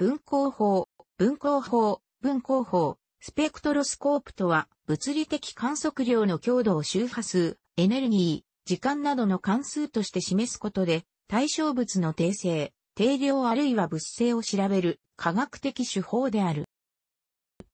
分光法、分光法、分光法、スペクトロスコープとは、物理的観測量の強度を周波数、エネルギー、時間などの関数として示すことで、対象物の定性、定量あるいは物性を調べる科学的手法である。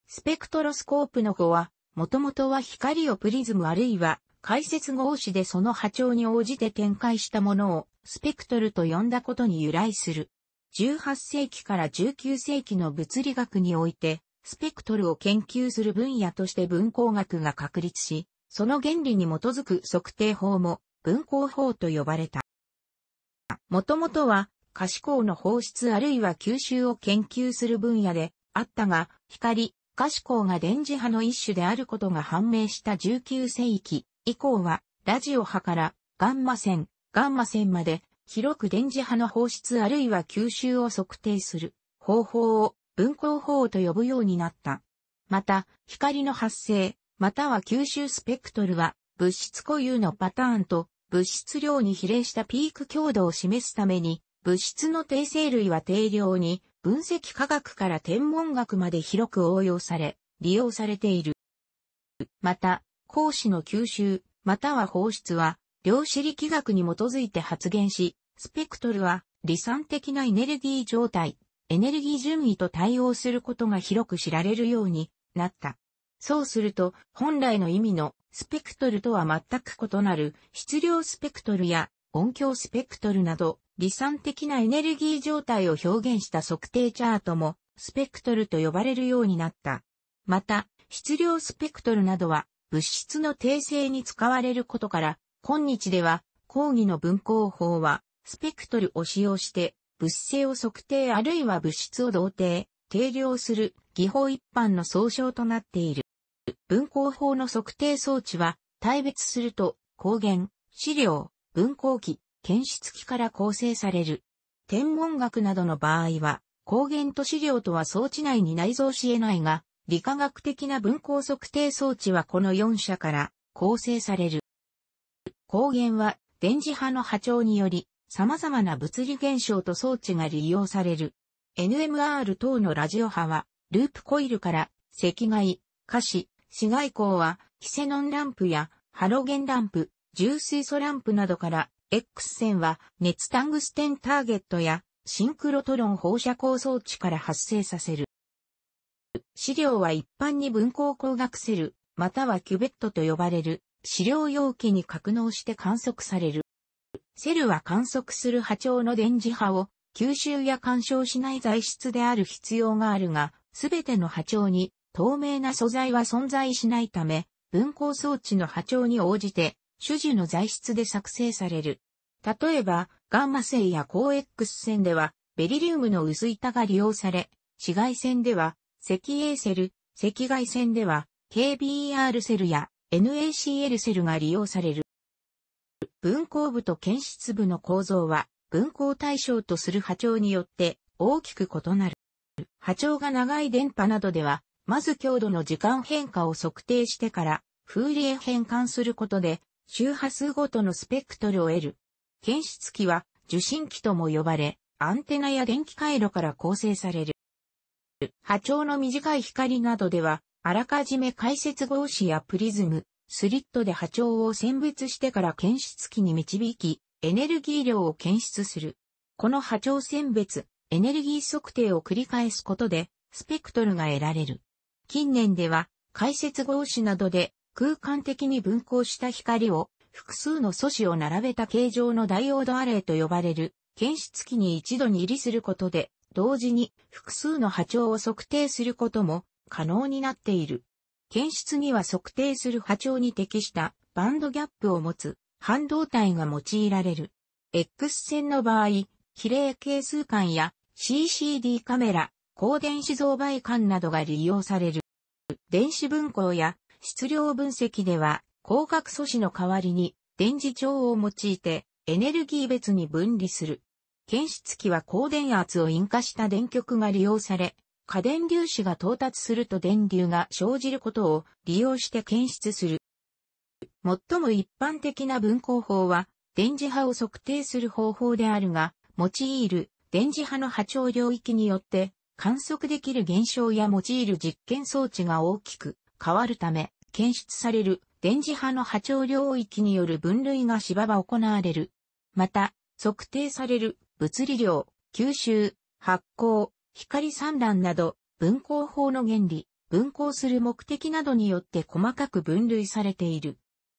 スペクトロスコープの語は、もともとは光をプリズムあるいは解説合子でその波長に応じて展開したものをスペクトルと呼んだことに由来する。18世紀から19世紀の物理学において、スペクトルを研究する分野として分光学が確立し、その原理に基づく測定法も分光法と呼ばれた。もともとは可視光の放出あるいは吸収を研究する分野であったが、光、可視光が電磁波の一種であることが判明した19世紀以降は、ラジオ波からガンマ線、ガンマ線まで広く電磁波の放出あるいは吸収を測定する方法を分光法と呼ぶようになった。また、光の発生、または吸収スペクトルは、物質固有のパターンと物質量に比例したピーク強度を示すために、物質の定性類は定量に、分析科学から天文学まで広く応用され、利用されている。また、光子の吸収、または放出は、量子力学に基づいて発現し、スペクトルは理算的なエネルギー状態、エネルギー順位と対応することが広く知られるようになった。そうすると、本来の意味のスペクトルとは全く異なる質量スペクトルや音響スペクトルなど、理算的なエネルギー状態を表現した測定チャートも、スペクトルと呼ばれるようになった。また、質量スペクトルなどは、物質の訂正に使われることから、今日では、講義の分光法は、スペクトルを使用して、物性を測定あるいは物質を同定、定量する技法一般の総称となっている。分光法の測定装置は、対別すると、光源、資料、分光器、検出器から構成される。天文学などの場合は、光源と資料とは装置内に内蔵し得ないが、理化学的な分光測定装置はこの4社から構成される。光源は電磁波の波長により様々な物理現象と装置が利用される。NMR 等のラジオ波は、ループコイルから赤外、可視、紫外光は、ヒセノンランプやハロゲンランプ、重水素ランプなどから、X 線は熱タングステンターゲットやシンクロトロン放射光装置から発生させる。資料は一般に分光光学セル、またはキュベットと呼ばれる、資料容器に格納して観測される。セルは観測する波長の電磁波を吸収や干渉しない材質である必要があるが、すべての波長に透明な素材は存在しないため、分光装置の波長に応じて、種樹の材質で作成される。例えば、ガンマ線や高 X 線では、ベリリウムの薄板が利用され、紫外線では、赤 A セル、赤外線では、KBR セルや NACL セルが利用される。文工部と検出部の構造は、文工対象とする波長によって大きく異なる。波長が長い電波などでは、まず強度の時間変化を測定してから、風鈴変換することで、周波数ごとのスペクトルを得る。検出器は受信機とも呼ばれ、アンテナや電気回路から構成される。波長の短い光などでは、あらかじめ解説合子やプリズム、スリットで波長を選別してから検出器に導き、エネルギー量を検出する。この波長選別、エネルギー測定を繰り返すことで、スペクトルが得られる。近年では、解説合子などで空間的に分光した光を複数の素子を並べた形状のダイオードアレイと呼ばれる検出器に一度に入りすることで同時に複数の波長を測定することも可能になっている。検出には測定する波長に適したバンドギャップを持つ半導体が用いられる。X 線の場合、比例係数間や CCD カメラ、高電子増倍間などが利用される。電子分光や質量分析では、光学素子の代わりに電磁調を用いてエネルギー別に分離する。検出器は高電圧を引火した電極が利用され、過電粒子が到達すると電流が生じることを利用して検出する。最も一般的な分光法は、電磁波を測定する方法であるが、用いる電磁波の波長領域によって観測できる現象や用いる実験装置が大きく変わるため、検出される電磁波の波長領域による分類がしばば行われる。また、測定される物理量、吸収、発光、光散乱など、分光法の原理、分光する目的などによって細かく分類されている。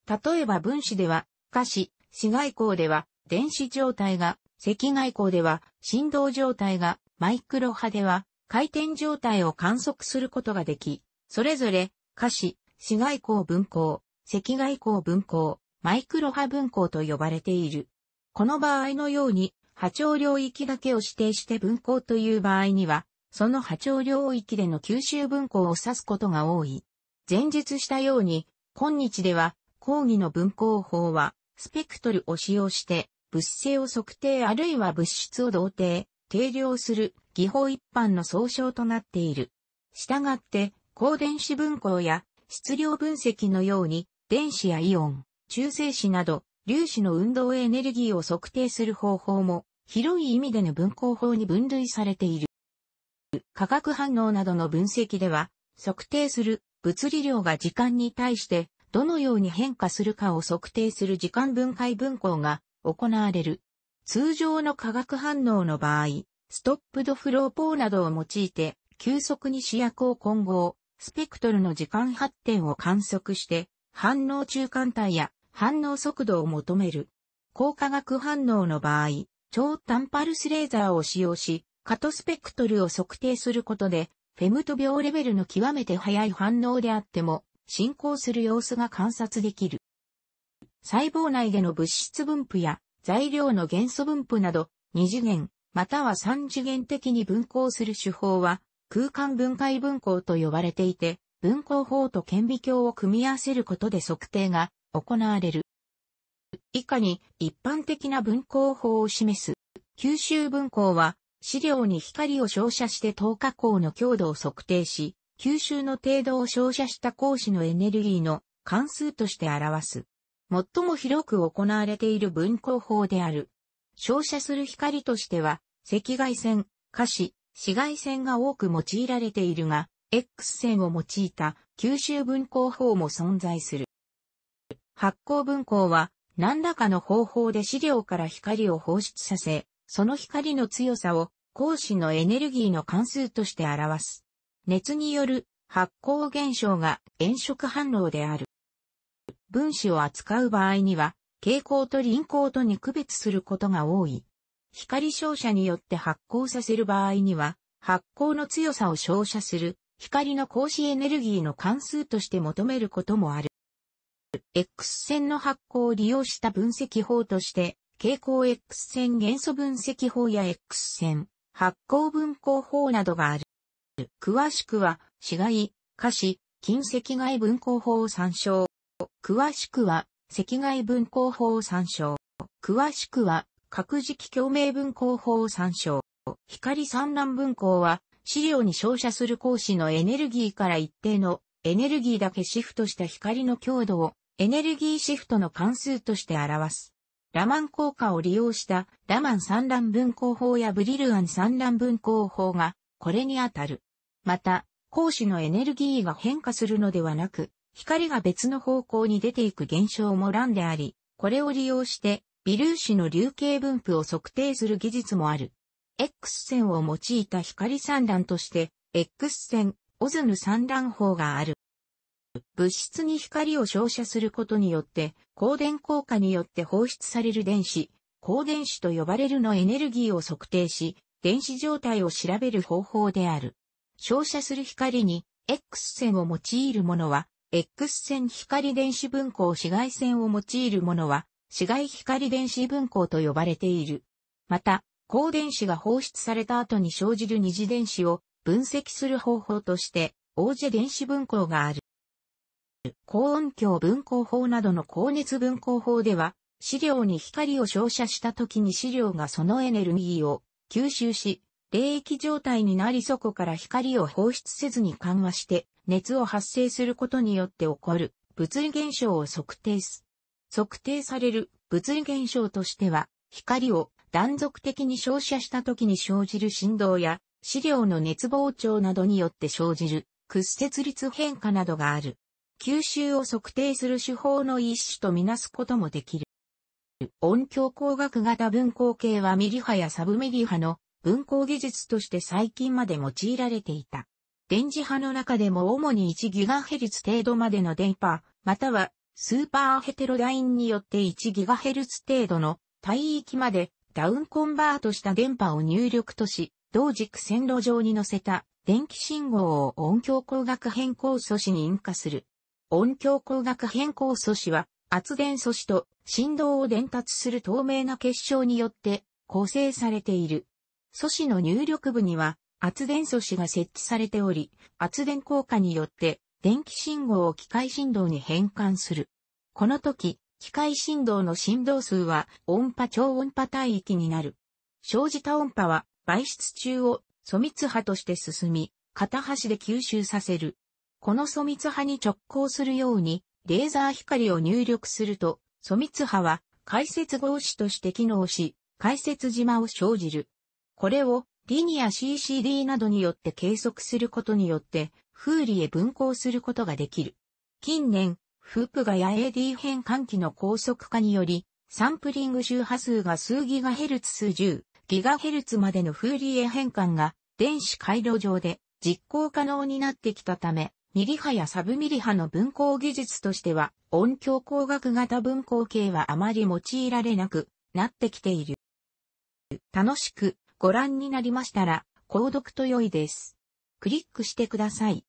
例えば分子では、可視、紫外光では、電子状態が、赤外光では、振動状態が、マイクロ波では、回転状態を観測することができ、それぞれ、可視、紫外光分光、赤外光分光、マイクロ波分光と呼ばれている。この場合のように、波長領域だけを指定して分校という場合には、その波長領域での吸収分校を指すことが多い。前述したように、今日では、講義の分光法は、スペクトルを使用して、物性を測定あるいは物質を同定、定量する、技法一般の総称となっている。したがって、高電子分校や質量分析のように、電子やイオン、中性子など、粒子の運動エネルギーを測定する方法も、広い意味での分光法に分類されている。化学反応などの分析では、測定する物理量が時間に対してどのように変化するかを測定する時間分解分光が行われる。通常の化学反応の場合、ストップドフローポーなどを用いて、急速に試薬を混合、スペクトルの時間発展を観測して、反応中間体や反応速度を求める。高化学反応の場合、超単パルスレーザーを使用し、カトスペクトルを測定することで、フェムト秒レベルの極めて速い反応であっても、進行する様子が観察できる。細胞内での物質分布や材料の元素分布など、二次元、または三次元的に分光する手法は、空間分解分光と呼ばれていて、分光法と顕微鏡を組み合わせることで測定が行われる。以下に一般的な分光法を示す。九州分光は資料に光を照射して透過光の強度を測定し、吸収の程度を照射した光子のエネルギーの関数として表す。最も広く行われている分光法である。照射する光としては、赤外線、可視、紫外線が多く用いられているが、X 線を用いた吸収分光法も存在する。発光分光は何らかの方法で資料から光を放出させ、その光の強さを光子のエネルギーの関数として表す。熱による発光現象が炎色反応である。分子を扱う場合には、蛍光と輪光とに区別することが多い。光照射によって発光させる場合には、発光の強さを照射する光の光子エネルギーの関数として求めることもある。X 線の発光を利用した分析法として、蛍光 X 線元素分析法や X 線、発光分光法などがある。詳しくは、紫外、可視、近赤外分光法を参照。詳しくは、赤外分光法を参照。詳しくは、核磁気共鳴分光法を参照。光散乱分光は、資料に照射する光子のエネルギーから一定のエネルギーだけシフトした光の強度をエネルギーシフトの関数として表す。ラマン効果を利用したラマン散乱分光法やブリルアン散乱分光法がこれにあたる。また、光子のエネルギーが変化するのではなく、光が別の方向に出ていく現象も乱であり、これを利用して微粒子の流形分布を測定する技術もある。X 線を用いた光散乱として、X 線、オズヌ散乱法がある。物質に光を照射することによって、光電効果によって放出される電子、光電子と呼ばれるのエネルギーを測定し、電子状態を調べる方法である。照射する光に X 線を用いるものは、X 線光電子分光紫外線を用いるものは、紫外光電子分光と呼ばれている。また、光電子が放出された後に生じる二次電子を分析する方法として、オージェ電子分光がある。高温鏡分光法などの高熱分光法では、資料に光を照射した時に資料がそのエネルギーを吸収し、冷液状態になりそこから光を放出せずに緩和して熱を発生することによって起こる物理現象を測定す。測定される物理現象としては光を断続的に照射した時に生じる振動や資料の熱膨張などによって生じる屈折率変化などがある。吸収を測定する手法の一種とみなすこともできる。音響工学型分光計はミリ波やサブミリ波の分光技術として最近まで用いられていた。電磁波の中でも主に 1GHz 程度までの電波、またはスーパーヘテロラインによって 1GHz 程度の帯域までダウンコンバートした電波を入力とし、同軸線路上に乗せた電気信号を音響光学変更素子に引火する音響光学変更素子は、圧電素子と振動を伝達する透明な結晶によって構成されている。素子の入力部には、圧電素子が設置されており、圧電効果によって電気信号を機械振動に変換する。この時、機械振動の振動数は音波超音波帯域になる。生じた音波は媒質中を粗密波として進み、片端で吸収させる。この粗密波に直行するように、レーザー光を入力すると、粗密波は解説合子として機能し、解説島を生じる。これをリニア CCD などによって計測することによって、フーリへ分光することができる。近年、フープガや AD 変換器の高速化により、サンプリング周波数が数ギガヘルツ数十ギガヘルツまでのフーリエ変換が電子回路上で実行可能になってきたため、ミリ波やサブミリ波の分光技術としては、音響工学型分光系はあまり用いられなくなってきている。楽しくご覧になりましたら、購読と良いです。クリックしてください。